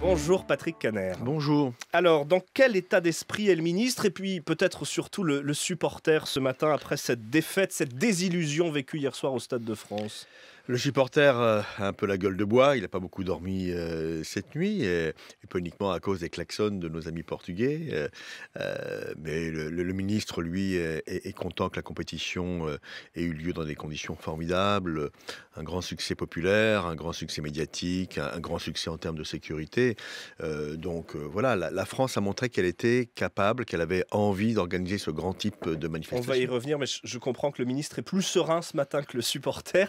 Bonjour Patrick Caner. Bonjour. Alors, dans quel état d'esprit est le ministre et puis peut-être surtout le, le supporter ce matin après cette défaite, cette désillusion vécue hier soir au Stade de France le supporter euh, a un peu la gueule de bois, il n'a pas beaucoup dormi euh, cette nuit, et, pas uniquement à cause des klaxons de nos amis portugais. Euh, mais le, ministre, lui, est, content que la compétition ait eu lieu dans des conditions formidables. Un grand succès populaire, un grand succès médiatique, un, grand succès en termes de sécurité. donc voilà, la, France a montré qu'elle était capable, qu'elle avait envie d'organiser ce grand type de manifestation. On va y revenir, mais je, comprends que le ministre est plus serein ce matin que le supporter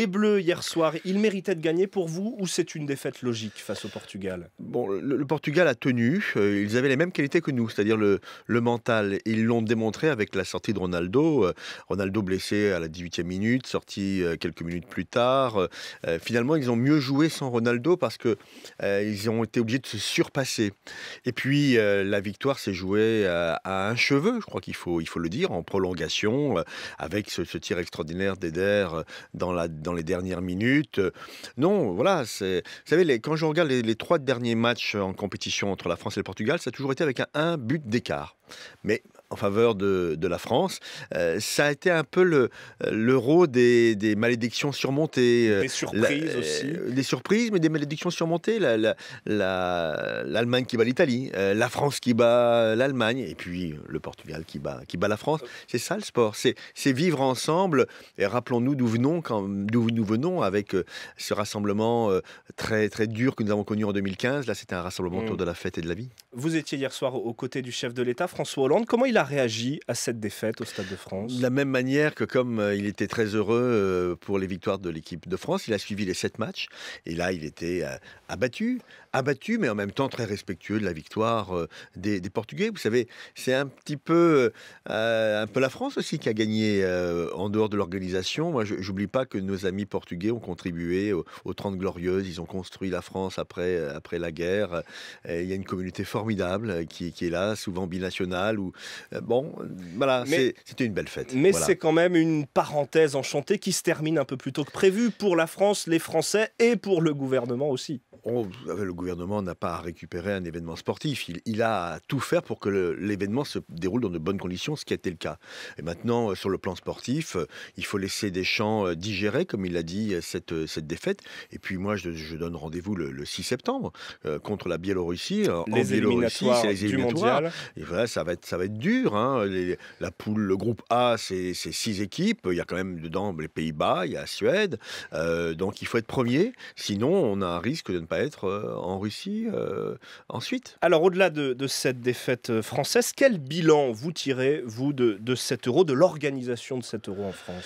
les Bleus hier soir, ils méritaient de gagner pour vous ou c'est une défaite logique face au Portugal Bon, le, Portugal a tenu. Euh, ils avaient les mêmes qualités que nous, c'est-à-dire le, mental. Ils l'ont démontré avec la sortie de Ronaldo. Euh, Ronaldo blessé à la 18e minute, sorti euh, quelques minutes plus tard. finalement, ils ont mieux joué sans Ronaldo parce qu'ils ils ont été obligés de se surpasser. Et puis la victoire s'est jouée à un cheveu, je crois qu'il faut, il faut le dire, en prolongation, avec ce, tir extraordinaire d'Eder dans la dans les dernières minutes. Euh, non, voilà, c'est, vous savez, quand je regarde les, trois derniers matchs en compétition entre la France et le Portugal, ça a toujours été avec un but d'écart. Mais en faveur de, la France. Euh, ça a été un peu le, l'euro des, des, malédictions surmontées. Euh, des surprises aussi. Euh, des surprises, mais des malédictions surmontées. La, L'Allemagne qui bat l'Italie, la France qui bat l'Allemagne, et puis le Portugal qui bat, qui bat la France. C'est ça le sport, c'est, c'est vivre ensemble. Et rappelons-nous d'où venons, quand, d'où nous venons avec ce rassemblement très, très dur que nous avons connu en 2015. Là, c'était un rassemblement autour mm. de la fête et de la vie. Vous étiez hier soir aux côtés du chef de l'État, François Hollande. Comment il a réagi à cette défaite au Stade de France De la même manière que comme euh, il était très heureux euh, pour les victoires de l'équipe de France, il a suivi les sept matchs et là il était euh, abattu, abattu mais en même temps très respectueux de la victoire des, Portugais. Vous savez, c'est un petit peu un peu la France aussi qui a gagné en dehors de l'organisation. Moi, j'oublie pas que nos amis portugais ont contribué aux, 30 glorieuses. Ils ont construit la France après après la guerre. il y a une communauté formidable qui, qui est là, souvent binationale, ou euh, bon, voilà, c'était une belle fête. Mais c'est quand même une parenthèse enchantée qui se termine un peu plus tôt que prévu pour la France, les Français et pour le gouvernement aussi. Euh, le gouvernement n'a pas à récupérer un événement sportif. Il, a à tout faire pour que l'événement se déroule dans de bonnes conditions, ce qui a été le cas. Et maintenant, euh, sur le plan sportif, euh, il faut laisser des champs digérer, comme il l'a dit, cette, cette défaite. Et puis moi, je, donne rendez-vous le, 6 septembre contre la Biélorussie. En Biélorussie, c'est les éliminatoires. Du mondial. Et voilà, ça va être, ça va être dur. Hein. la poule, le groupe A, c'est six équipes. Il y a quand même dedans les Pays-Bas, il y a la Suède. donc il faut être premier. Sinon, on a un risque de ne être euh, en Russie euh, ensuite. Alors au-delà de, cette défaite euh, française, quel bilan vous tirez, vous, de, de cet euro, de l'organisation de cet euro en France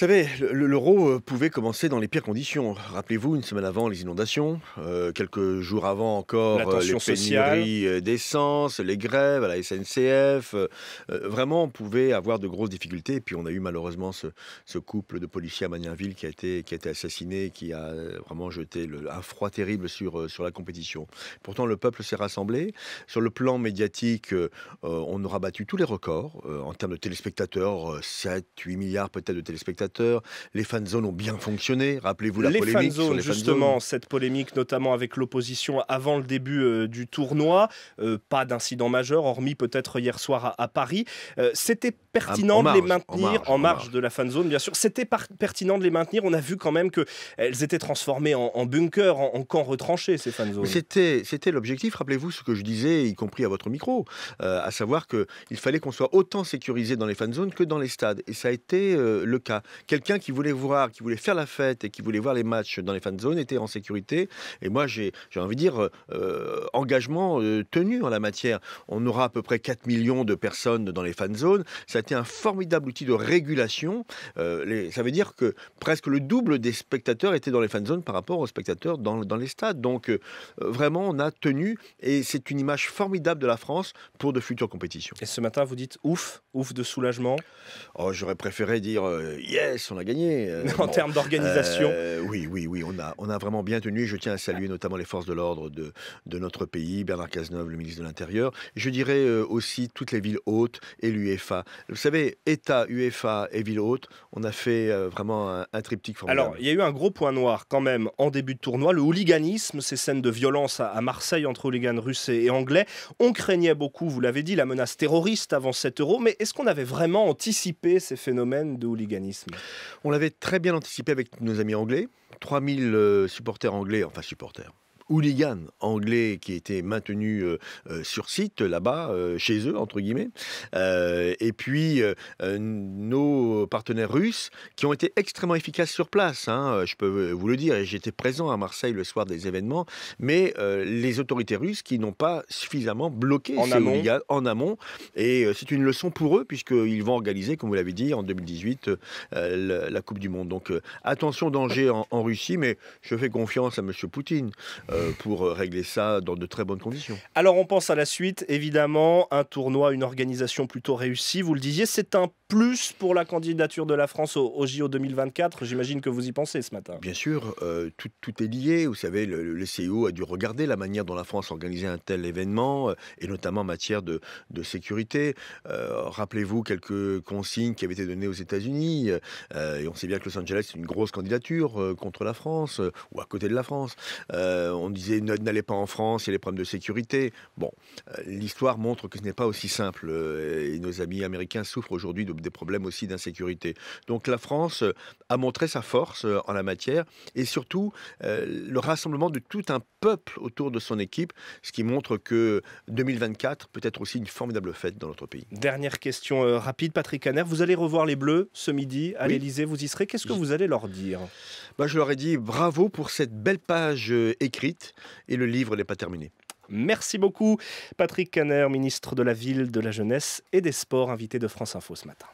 vous savez, l'euro euh, pouvait commencer dans les pires conditions. Rappelez-vous, une semaine avant les inondations, euh, quelques jours avant encore euh, les pénuries d'essence, les grèves à la SNCF. vraiment, on pouvait avoir de grosses difficultés. Et puis on a eu malheureusement ce, couple de policiers à Magnanville qui a été, qui a été assassiné, qui a vraiment jeté un froid terrible sur, sur la compétition. Pourtant, le peuple s'est rassemblé. Sur le plan médiatique, on aura battu tous les records en termes de téléspectateurs, 7, 8 milliards peut-être de téléspectateurs les fan zones ont bien fonctionné. Rappelez-vous la polémique. sur les justement, cette polémique, notamment avec l'opposition avant le début euh, du tournoi. Euh, pas d'incident majeur, hormis peut-être hier soir à, Paris. Euh, c'était pertinent de les maintenir en marge, de la fan zone, bien sûr. C'était pertinent de les maintenir. On a vu quand même qu'elles étaient transformées en, bunkers, bunker, en, camps retranchés, retranché, ces fan zones. C'était l'objectif. Rappelez-vous ce que je disais, y compris à votre micro, à savoir qu'il fallait qu'on soit autant sécurisé dans les fan zones que dans les stades. Et ça a été le cas. Quelqu'un qui voulait voir, qui voulait faire la fête et qui voulait voir les matchs dans les fan zones était en sécurité. Et moi, j'ai envie de dire euh, euh, engagement euh, tenu en la matière. On aura à peu près 4 millions de personnes dans les fan zones. Ça a été un formidable outil de régulation. les, ça veut dire que presque le double des spectateurs étaient dans les fan zones par rapport aux spectateurs dans, les stades. Donc vraiment, on a tenu et c'est une image formidable de la France pour de futures compétitions. Et ce matin, vous dites ouf, ouf de soulagement. Oh, j'aurais préféré dire yes, on a gagné. Euh, en termes d'organisation. Euh, oui, oui, oui, on a, on a vraiment bien tenu. Je tiens à saluer notamment les forces de l'ordre de, notre pays, Bernard Cazeneuve, le ministre de l'Intérieur. Je dirais euh, aussi toutes les villes hautes et l'UEFA. Vous savez, État, UEFA et villes hautes, on a fait vraiment un, triptyque formidable. Alors, il y a eu un gros point noir quand même en début de tournoi, le hooliganisme, ces scènes de violence à, à Marseille entre hooligans russes et anglais. On craignait beaucoup, vous l'avez dit, la menace terroriste avant 7 euros, mais est-ce qu'on avait vraiment anticipé ces phénomènes de hooliganisme on l'avait très bien anticipé avec nos amis anglais. 3000 euh, supporters anglais, enfin supporters, hooligans anglais qui étaient maintenus euh, euh, sur site là-bas, euh, chez eux, entre guillemets. et puis, nos partenaires russes qui ont été extrêmement efficaces sur place. Hein, je peux vous le dire, j'étais présent à Marseille le soir des événements, mais les autorités russes qui n'ont pas suffisamment bloqué ces hooligans en amont. Et c'est une leçon pour eux, puisqu'ils vont organiser, comme vous l'avez dit, en 2018, la Coupe du Monde. Donc attention danger en, Russie, mais je fais confiance à M. Poutine. Euh, pour euh, régler ça dans de très bonnes conditions. Alors on pense à la suite, évidemment, un tournoi, une organisation plutôt réussie, vous le disiez, c'est un plus pour la candidature de la France au, JO 2024 J'imagine que vous y pensez ce matin. Bien sûr, euh, tout, est lié. Vous savez, le, le, CIO a dû regarder la manière dont la France organisait un tel événement, euh, et notamment en matière de, sécurité. Euh, rappelez-vous quelques consignes qui avaient été données aux États-Unis, et on sait bien que Los Angeles est une grosse candidature contre la France, ou à côté de la France. on disait n'allez pas en France, il y a les problèmes de sécurité. Bon, l'histoire montre que ce n'est pas aussi simple, et nos amis américains souffrent aujourd'hui de des problèmes aussi d'insécurité. Donc la France euh, a montré sa force euh, en la matière et surtout euh, le rassemblement de tout un peuple autour de son équipe, ce qui montre que 2024 peut être aussi une formidable fête dans notre pays. Dernière question rapide, Patrick Caner, vous allez revoir les Bleus ce midi à l'Elysée, vous y serez, qu'est-ce que vous allez leur dire bah, Je leur ai dit bravo pour cette belle page écrite et le livre n'est pas terminé. Merci beaucoup, Patrick Caner, ministre de la Ville, de la Jeunesse et des Sports, invité de France Info ce matin.